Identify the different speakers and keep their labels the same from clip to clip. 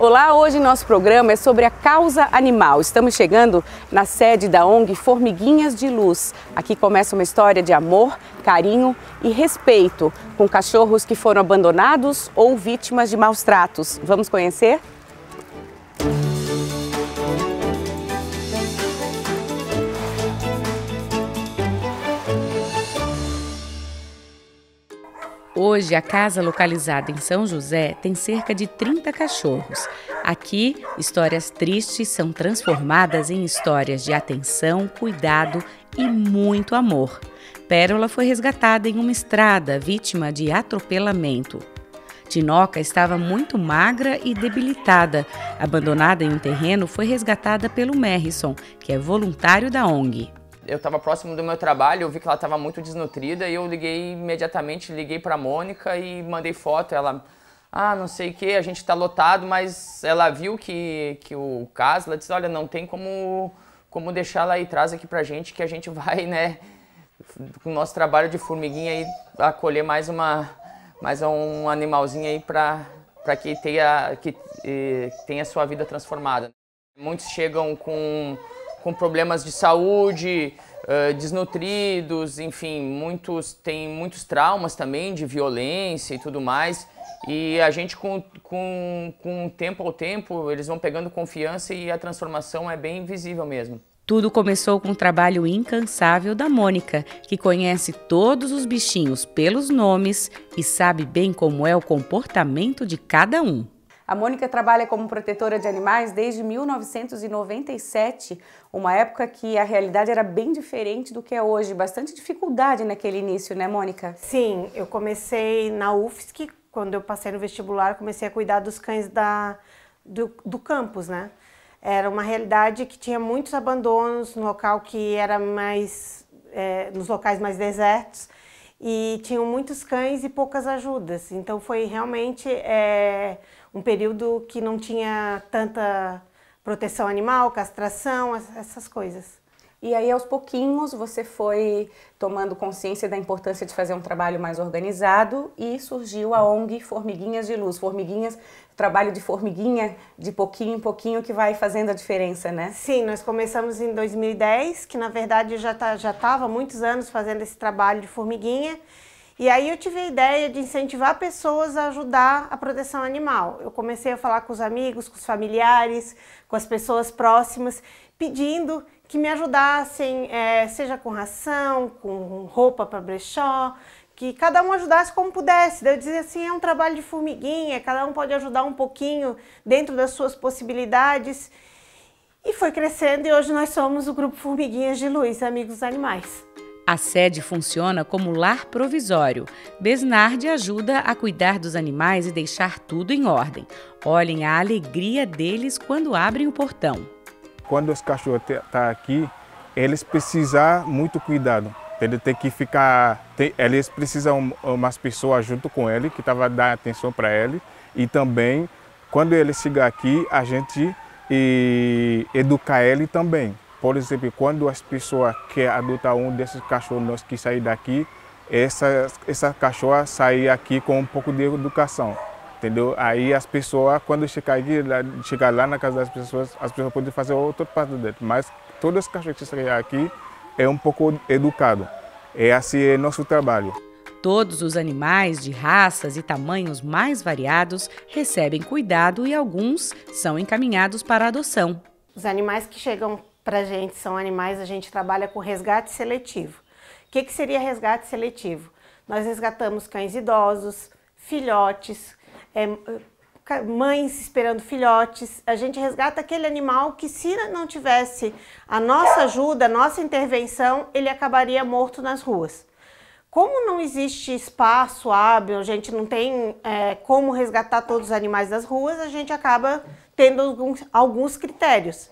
Speaker 1: Olá, hoje nosso programa é sobre a causa animal. Estamos chegando na sede da ONG Formiguinhas de Luz. Aqui começa uma história de amor, carinho e respeito com cachorros que foram abandonados ou vítimas de maus tratos. Vamos conhecer? Hoje, a casa localizada em São José tem cerca de 30 cachorros. Aqui, histórias tristes são transformadas em histórias de atenção, cuidado e muito amor. Pérola foi resgatada em uma estrada, vítima de atropelamento. Tinoca estava muito magra e debilitada. Abandonada em um terreno, foi resgatada pelo Merrison, que é voluntário da ONG. Eu estava próximo do meu trabalho, eu vi que ela estava muito desnutrida e eu liguei imediatamente, liguei para a Mônica e mandei foto. Ela, ah, não sei o que, a gente está lotado, mas ela viu que, que o caso, ela disse, olha, não tem como, como deixar ela aí, traz aqui para a gente que a gente vai, né, com o nosso trabalho de formiguinha aí, acolher mais uma, mais um animalzinho aí para para que tenha que eh, tenha sua vida transformada. Muitos chegam com com problemas de saúde, uh, desnutridos, enfim, muitos têm muitos traumas também de violência e tudo mais. E a gente, com, com, com tempo ao tempo, eles vão pegando confiança e a transformação é bem visível mesmo. Tudo começou com o trabalho incansável da Mônica, que conhece todos os bichinhos pelos nomes e sabe bem como é o comportamento de cada um. A Mônica trabalha como protetora de animais desde 1997, uma época que a realidade era bem diferente do que é hoje, bastante dificuldade naquele início, né, Mônica? Sim,
Speaker 2: eu comecei na UFSC, quando eu passei no vestibular, comecei a cuidar dos cães da, do, do campus, né? Era uma realidade que tinha muitos abandonos no local que era mais. É, nos locais mais desertos e tinham muitos cães e poucas ajudas. Então foi realmente é, um período que não tinha tanta proteção animal, castração, essas coisas.
Speaker 1: E aí, aos pouquinhos, você foi tomando consciência da importância de fazer um trabalho mais organizado e surgiu a ONG Formiguinhas de Luz. Formiguinhas, trabalho de formiguinha, de pouquinho em pouquinho, que vai fazendo a diferença, né? Sim, nós começamos em 2010,
Speaker 2: que na verdade eu já tá, já estava muitos anos fazendo esse trabalho de formiguinha. E aí eu tive a ideia de incentivar pessoas a ajudar a proteção animal. Eu comecei a falar com os amigos, com os familiares, com as pessoas próximas, pedindo que me ajudassem, é, seja com ração, com roupa para brechó, que cada um ajudasse como pudesse. eu dizia assim, é um trabalho de formiguinha, cada um pode ajudar um pouquinho dentro das suas possibilidades. E foi crescendo e hoje nós somos o Grupo Formiguinhas de Luz, Amigos Animais.
Speaker 1: A sede funciona como lar provisório. Besnard ajuda a cuidar dos animais e deixar tudo em ordem. Olhem a alegria deles quando abrem o portão.
Speaker 3: Quando os cachorros estão tá aqui, eles precisam muito cuidado. Ele tem que ficar, tem, eles precisam umas pessoas junto com ele que tava dar atenção para ele e também quando ele chegar aqui a gente e, educar ele também. Por exemplo, quando as pessoas querem adotar um desses cachorros que saem daqui, essa, essa cachorra sai aqui com um pouco de educação, entendeu? Aí as pessoas, quando chegar aqui, lá, chegar lá na casa das pessoas, as pessoas podem fazer outra parte dele, mas todos os cachorros que saem aqui é um pouco educado. É assim é nosso trabalho.
Speaker 1: Todos os animais de raças e tamanhos mais variados recebem cuidado e alguns são encaminhados para adoção.
Speaker 2: Os animais que chegam para gente são animais, a gente trabalha com resgate seletivo. O que, que seria resgate seletivo? Nós resgatamos cães idosos, filhotes, é, mães esperando filhotes. A gente resgata aquele animal que, se não tivesse a nossa ajuda, a nossa intervenção, ele acabaria morto nas ruas. Como não existe espaço hábil, a gente não tem é, como resgatar todos os animais das ruas, a gente acaba tendo alguns, alguns critérios.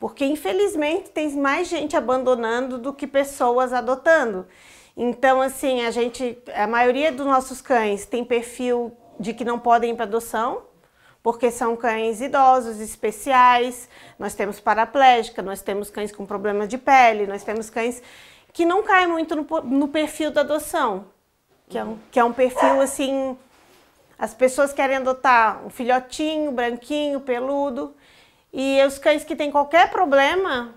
Speaker 2: Porque infelizmente tem mais gente abandonando do que pessoas adotando. Então, assim, a gente, a maioria dos nossos cães tem perfil de que não podem ir para adoção, porque são cães idosos, especiais, nós temos paraplégica, nós temos cães com problemas de pele, nós temos cães que não caem muito no, no perfil da adoção, que é, um, que é um perfil assim, as pessoas querem adotar um filhotinho, branquinho, peludo, e os cães que têm qualquer problema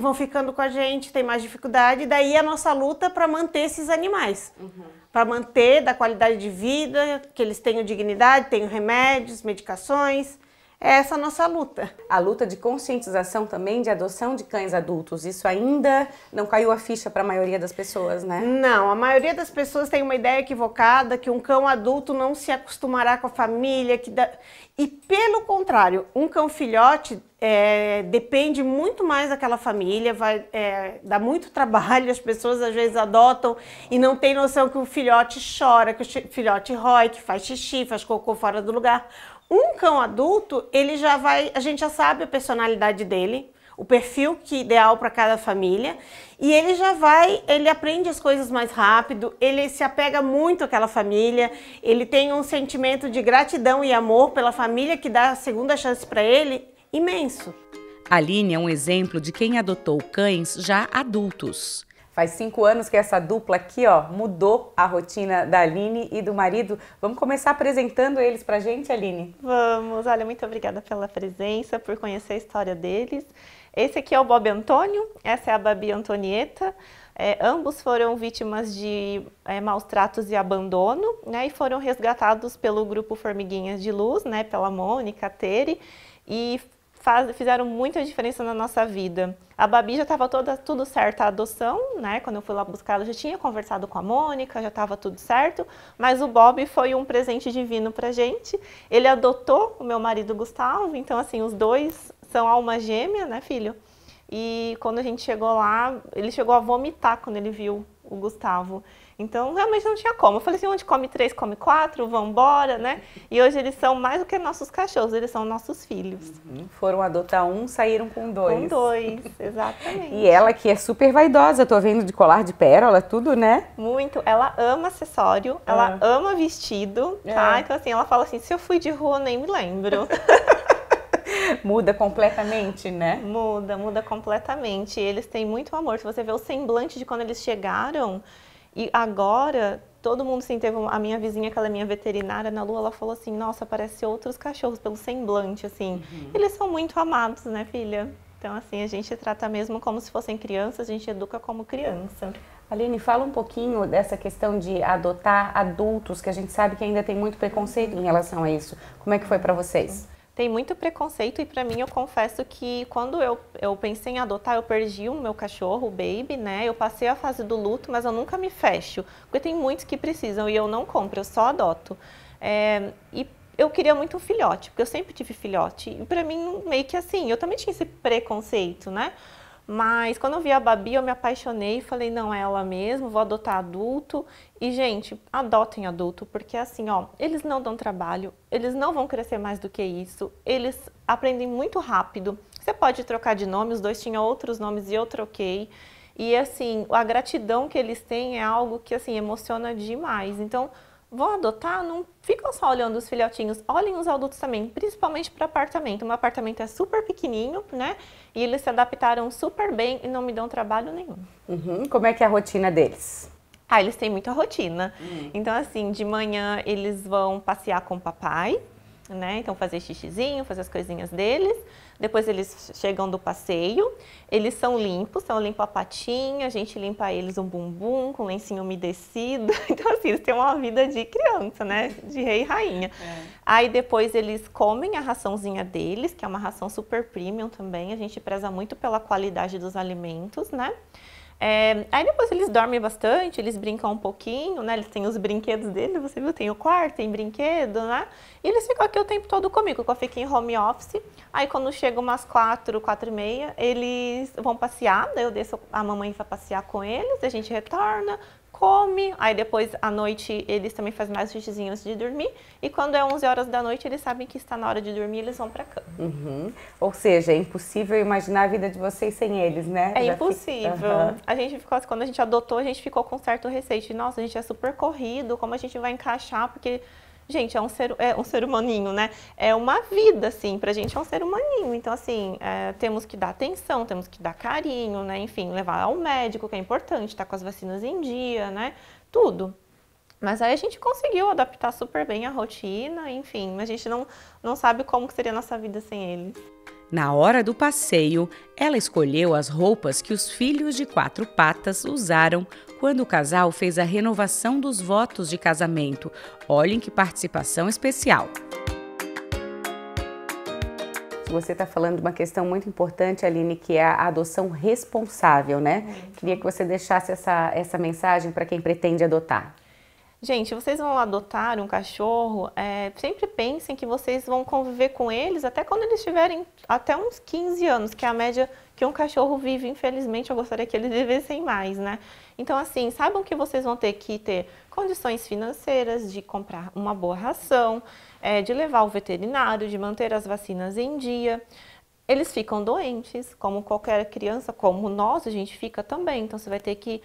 Speaker 2: vão ficando com a gente, tem mais dificuldade. Daí a nossa luta para manter esses animais. Uhum. Para manter da qualidade de vida, que eles tenham dignidade, tenham remédios, medicações
Speaker 1: é essa nossa luta. A luta de conscientização também de adoção de cães adultos. Isso ainda não caiu a ficha para a maioria das pessoas, né? Não, a maioria das pessoas tem uma ideia
Speaker 2: equivocada que um cão adulto não se acostumará com a família. Que E pelo contrário, um cão filhote é, depende muito mais daquela família, vai é, dá muito trabalho, as pessoas às vezes adotam e não tem noção que o filhote chora, que o filhote rói, que faz xixi, faz cocô fora do lugar. Um cão adulto, ele já vai, a gente já sabe a personalidade dele, o perfil que ideal para cada família, e ele já vai, ele aprende as coisas mais rápido, ele se apega muito àquela família, ele tem um sentimento de gratidão e amor pela família que dá a
Speaker 1: segunda chance para ele imenso. Aline é um exemplo de quem adotou cães já adultos. Faz cinco anos que essa dupla aqui, ó, mudou a rotina da Aline e do marido. Vamos começar apresentando eles para a gente, Aline?
Speaker 3: Vamos. Olha, muito obrigada pela presença, por conhecer a história deles. Esse aqui é o Bob Antônio, essa é a Babi Antonieta. É, ambos foram vítimas de é, maus tratos e abandono, né? E foram resgatados pelo grupo Formiguinhas de Luz, né? Pela Mônica Tere. E faz, fizeram muita diferença na nossa vida. A Babi já estava tudo certo a adoção, né? Quando eu fui lá buscar, ela já tinha conversado com a Mônica, já estava tudo certo, mas o Bob foi um presente divino para gente. Ele adotou o meu marido Gustavo, então assim, os dois são alma gêmea, né, filho? E quando a gente chegou lá, ele chegou a vomitar quando ele viu o Gustavo. Então, realmente não tinha como. Eu falei assim, onde come três, come quatro, vambora, né? E hoje eles são mais do que nossos cachorros, eles são nossos filhos. Uhum. Foram adotar um, saíram com dois. Com dois, exatamente. e ela
Speaker 1: que é super vaidosa, tô vendo de colar de pérola, tudo, né?
Speaker 3: Muito. Ela ama acessório, ah. ela ama vestido, tá? É. Então, assim, ela fala assim, se eu fui de rua, nem me lembro. muda completamente, né? Muda, muda completamente. Eles têm muito amor. Se você vê o semblante de quando eles chegaram e agora todo mundo sim teve a minha vizinha que ela é minha veterinária na lua ela falou assim nossa parece outros cachorros pelo semblante assim uhum. eles são muito amados né filha então assim a gente trata mesmo como se fossem
Speaker 1: crianças a gente educa como
Speaker 3: criança
Speaker 1: Aline, fala um pouquinho dessa questão de adotar adultos, que a gente sabe que ainda tem muito preconceito em relação a isso. Como é que foi para vocês?
Speaker 3: Tem muito preconceito e para mim eu confesso que quando eu, eu pensei em adotar, eu perdi o meu cachorro, o baby, né? Eu passei a fase do luto, mas eu nunca me fecho, porque tem muitos que precisam e eu não compro, eu só adoto. É, e eu queria muito um filhote, porque eu sempre tive filhote. E para mim, meio que assim, eu também tinha esse preconceito, né? Mas quando eu vi a Babi, eu me apaixonei e falei, não, é ela mesmo, vou adotar adulto. E, gente, adotem adulto, porque assim, ó, eles não dão trabalho, eles não vão crescer mais do que isso, eles aprendem muito rápido. Você pode trocar de nome, os dois tinham outros nomes e eu troquei. E assim, a gratidão que eles têm é algo que assim emociona demais. Então, vou adotar, não ficam só olhando os filhotinhos, olhem os adultos também, principalmente para apartamento. O meu apartamento é super pequenininho, né? E eles se adaptaram super bem e não me dão
Speaker 1: trabalho nenhum. Uhum. Como é que é a rotina deles? Ah, eles têm muita rotina. Uhum.
Speaker 3: Então, assim, de manhã eles vão passear com o papai, né? Então fazer xixizinho, fazer as coisinhas deles. Depois eles chegam do passeio, eles são limpos, então limpa limpo a patinha, a gente limpa eles um bumbum com lencinho umedecido. Então assim, eles têm uma vida de criança, né? De rei e rainha. É. Aí depois eles comem a raçãozinha deles, que é uma ração super premium também. A gente preza muito pela qualidade dos alimentos, né? É, aí depois eles dormem bastante, eles brincam um pouquinho, né? Eles têm os brinquedos deles, você viu, tem o quarto, tem brinquedo, né? E eles ficam aqui o tempo todo comigo, que eu fico em home office. Aí quando chega umas quatro, quatro e meia, eles vão passear, daí eu desço, a mamãe para passear com eles, a gente retorna, come, aí depois à noite eles também fazem mais xixizinho de dormir, e quando é 11 horas da noite eles sabem que está na hora de dormir eles vão
Speaker 1: para cama. Uhum. Ou seja, é impossível imaginar a vida de vocês sem eles, né? É Já impossível. Uhum.
Speaker 3: A gente ficou, quando a gente adotou, a gente ficou com certo receio de, nossa, a gente é super corrido, como a gente vai encaixar, porque Gente, é um ser, é um ser humaninho, né? É uma vida, assim, pra gente é um ser humaninho. Então, assim, é, temos que dar atenção, temos que dar carinho, né? Enfim, levar ao médico, que é importante, estar tá com as vacinas em dia, né? Tudo. Mas aí a gente conseguiu adaptar super bem a rotina, enfim, a gente não, não sabe como que seria a nossa vida sem eles
Speaker 1: na hora do passeio, ela escolheu as roupas que os filhos de quatro patas usaram quando o casal fez a renovação dos votos de casamento. Olhem que participação especial! Você está falando de uma questão muito importante, Aline, que é a adoção responsável, né? Uhum. Queria que você deixasse essa, essa mensagem para quem pretende adotar.
Speaker 3: Gente, vocês vão adotar um cachorro, é, sempre pensem que vocês vão conviver com eles até quando eles tiverem até uns 15 anos, que é a média que um cachorro vive. Infelizmente, eu gostaria que eles vivessem mais, né? Então, assim, saibam que vocês vão ter que ter condições financeiras de comprar uma boa ração, é, de levar o veterinário, de manter as vacinas em dia. Eles ficam doentes, como qualquer criança, como nós, a gente fica também. Então, você vai ter que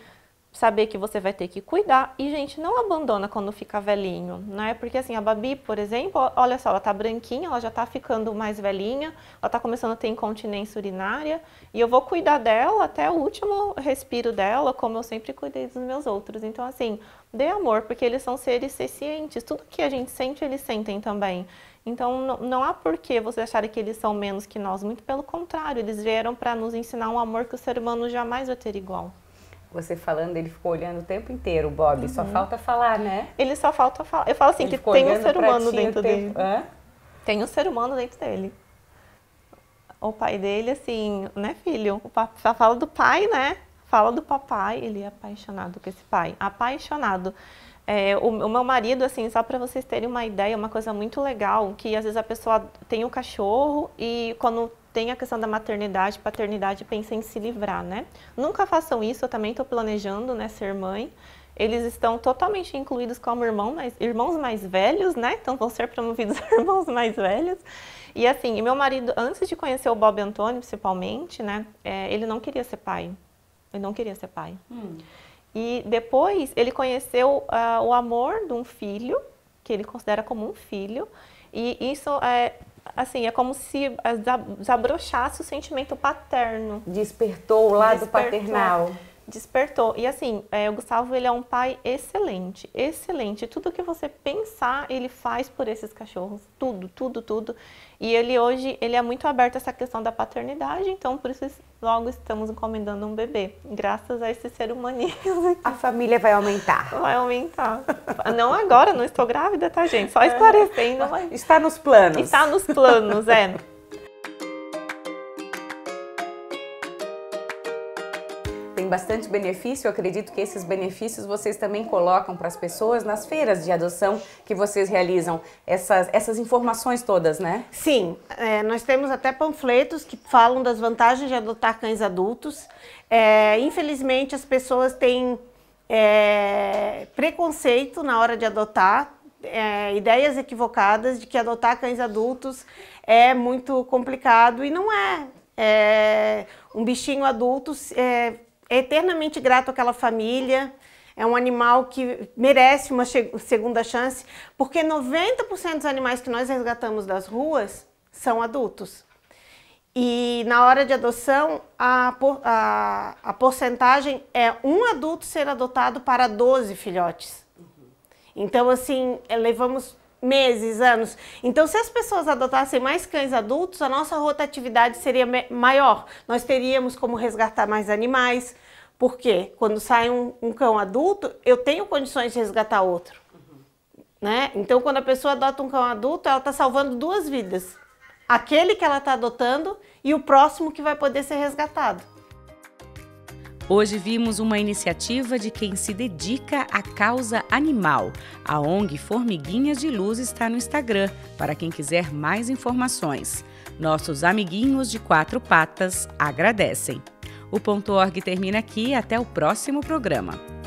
Speaker 3: saber que você vai ter que cuidar. E, gente, não abandona quando fica velhinho, né? Porque, assim, a Babi, por exemplo, olha só, ela tá branquinha, ela já tá ficando mais velhinha, ela tá começando a ter incontinência urinária, e eu vou cuidar dela até o último respiro dela, como eu sempre cuidei dos meus outros. Então, assim, dê amor, porque eles são seres sencientes, tudo que a gente sente, eles sentem também. Então, não, há há porquê você achar que eles são menos que nós, muito pelo contrário, eles vieram para nos ensinar um amor que o ser humano jamais vai ter igual você falando, ele ficou olhando o tempo
Speaker 1: inteiro, Bob. Uhum. Só falta
Speaker 3: falar, né? Ele só falta falar. Eu falo assim, ele que tem um ser humano dentro dele. Hã? Tem um ser humano dentro dele. O pai dele, assim, né, filho? O papai, só fala do pai, né? Fala do papai, ele é apaixonado com esse pai. Apaixonado. É, o, o, meu marido, assim, só para vocês terem uma ideia, uma coisa muito legal, que às vezes a pessoa tem o um cachorro e quando tem a questão da maternidade, paternidade, pensa em se livrar, né? Nunca façam isso, eu também estou planejando, né, ser mãe. Eles estão totalmente incluídos como irmão, irmãos mais velhos, né? Então vão ser promovidos irmãos mais velhos. E assim, meu marido, antes de conhecer o Bob Antônio, principalmente, né? É, ele não queria ser pai. Ele não queria ser pai. Hum. E depois ele conheceu uh, o amor de um filho, que ele considera como um filho. E isso é, assim, é como se ah, desabrochasse o sentimento paterno. Despertou o lado Despertou. paternal despertou. E assim, é, o Gustavo ele é um pai excelente, excelente. Tudo que você pensar, ele faz por esses cachorros, tudo, tudo, tudo. E ele hoje, ele é muito aberto a essa questão da paternidade, então por isso logo estamos encomendando um bebê, graças a esse ser humano A
Speaker 1: família vai aumentar. Vai
Speaker 3: aumentar. Não agora, não estou grávida, tá gente? Só é. esclarecendo. Mas... Está nos planos. Está nos planos,
Speaker 1: é. tem bastante benefício. Eu acredito que esses benefícios vocês também colocam para as pessoas nas feiras de adoção que vocês realizam. Essas, essas informações todas, né? Sim,
Speaker 2: é, nós temos até panfletos que falam das vantagens de adotar cães adultos. É, infelizmente, as pessoas têm é, preconceito na hora de adotar, é, ideias equivocadas de que adotar cães adultos é muito complicado e não é. é um bichinho adulto é, é eternamente grato àquela família. É um animal que merece uma segunda chance, porque 90% dos animais que nós resgatamos das ruas são adultos. E na hora de adoção, a, a, a porcentagem é um adulto ser adotado para 12 filhotes. Então, assim, eh, levamos meses, anos. Então, se as pessoas adotassem mais cães adultos, a nossa rotatividade seria maior. Nós teríamos como resgatar mais animais, porque quando sai um, um cão adulto, eu tenho condições de resgatar outro. Uhum. Né? Então, quando a pessoa adota um cão adulto, ela está salvando duas vidas: aquele que ela está adotando e o próximo que vai poder ser resgatado.
Speaker 1: Hoje vimos uma iniciativa de quem se dedica à causa animal. A ONG Formiguinhas de Luz está no Instagram, para quem quiser mais informações. Nossos amiguinhos de quatro patas agradecem. O ponto .org termina aqui, até o próximo programa.